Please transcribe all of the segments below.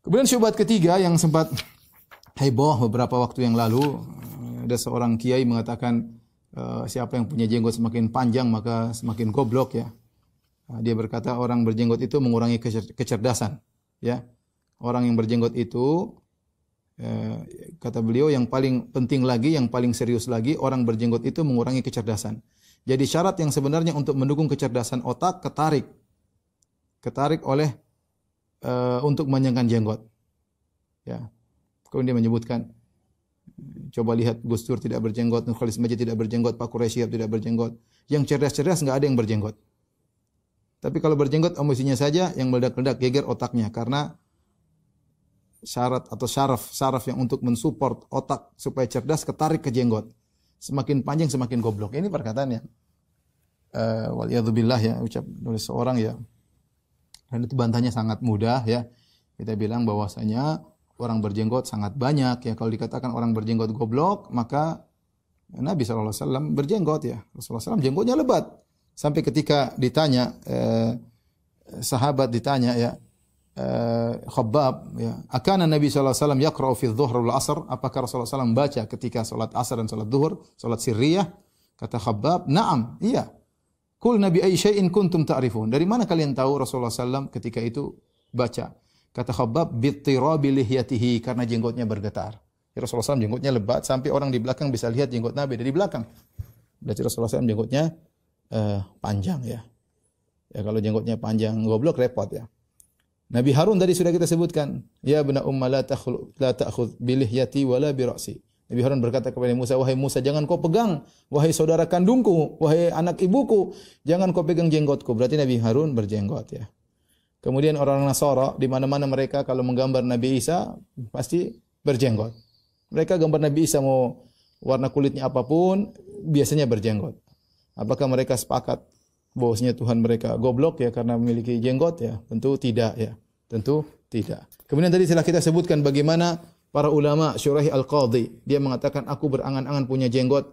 Kemudian syubhat ketiga yang sempat heboh beberapa waktu yang lalu ada seorang kiai mengatakan eh, siapa yang punya jenggot semakin panjang maka semakin goblok ya. Eh, dia berkata orang berjenggot itu mengurangi kecerdasan ya. Orang yang berjenggot itu eh, kata beliau yang paling penting lagi yang paling serius lagi orang berjenggot itu mengurangi kecerdasan. Jadi syarat yang sebenarnya untuk mendukung kecerdasan otak ketarik ketarik oleh uh, untuk memanjangkan jenggot. Ya. Kemudian dia menyebutkan coba lihat Gus Dur tidak berjenggot, Nur Majid tidak berjenggot, Pak Quraisyab tidak berjenggot. Yang cerdas-cerdas nggak ada yang berjenggot. Tapi kalau berjenggot emosinya saja yang meledak-ledak geger otaknya karena syarat atau syaraf syaraf yang untuk mensupport otak supaya cerdas ketarik ke jenggot. Semakin panjang semakin goblok. Ini perkataannya. Uh, eh, Waliyadzubillah ya ucap oleh seorang ya dan itu bantahnya sangat mudah ya. Kita bilang bahwasanya orang berjenggot sangat banyak ya. Kalau dikatakan orang berjenggot goblok, maka Nabi SAW berjenggot ya. Rasulullah SAW jenggotnya lebat. Sampai ketika ditanya, eh, sahabat ditanya ya, eh, Khabbab ya, akana Nabi SAW yakra'u fi dhuhr wal asr, apakah Rasulullah SAW baca ketika solat asar dan solat duhur, solat sirriyah? Kata Khabbab, na'am, iya. Kul nabi aisyain kuntum ta'rifun. Dari mana kalian tahu Rasulullah SAW ketika itu baca? Kata Khabbab bitirabi lihyatihi karena jenggotnya bergetar. Jadi ya, Rasulullah SAW jenggotnya lebat sampai orang di belakang bisa lihat jenggot Nabi dari belakang. Berarti Rasulullah SAW jenggotnya uh, panjang ya. Ya kalau jenggotnya panjang goblok repot ya. Nabi Harun tadi sudah kita sebutkan, ya bena umma la ta'khud la ta'khud bilihyati wala bi ra'si. Nabi Harun berkata kepada Musa, "Wahai Musa, jangan kau pegang, wahai saudara kandungku, wahai anak ibuku, jangan kau pegang jenggotku." Berarti Nabi Harun berjenggot ya. Kemudian orang Nasara di mana-mana mereka kalau menggambar Nabi Isa pasti berjenggot. Mereka gambar Nabi Isa mau warna kulitnya apapun biasanya berjenggot. Apakah mereka sepakat bahwasanya Tuhan mereka goblok ya karena memiliki jenggot ya? Tentu tidak ya. Tentu tidak. Kemudian tadi telah kita sebutkan bagaimana para ulama Syurahi Al-Qadhi. Dia mengatakan, aku berangan-angan punya jenggot,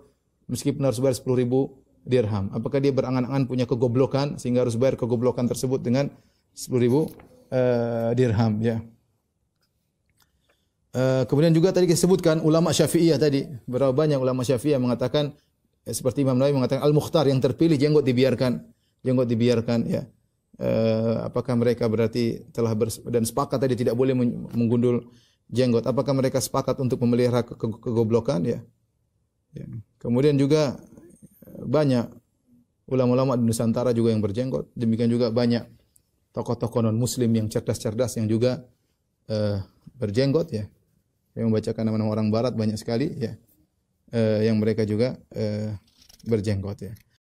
meskipun harus bayar 10 ribu dirham. Apakah dia berangan-angan punya kegoblokan, sehingga harus bayar kegoblokan tersebut dengan 10 ribu uh, dirham. Ya. Uh, kemudian juga tadi disebutkan ulama Syafi'iyah tadi. Berapa banyak ulama Syafi'iyah mengatakan, ya, seperti Imam Nawawi mengatakan, Al-Mukhtar yang terpilih jenggot dibiarkan. Jenggot dibiarkan, ya. Uh, apakah mereka berarti telah dan sepakat tadi tidak boleh menggundul jenggot. Apakah mereka sepakat untuk memelihara ke ke kegoblokan? Ya. ya. Kemudian juga eh, banyak ulama-ulama di Nusantara juga yang berjenggot. Demikian juga banyak tokoh-tokoh non-muslim yang cerdas-cerdas yang juga uh, berjenggot ya. Yang membacakan nama-nama orang barat banyak sekali ya. Uh, yang mereka juga uh, berjenggot ya.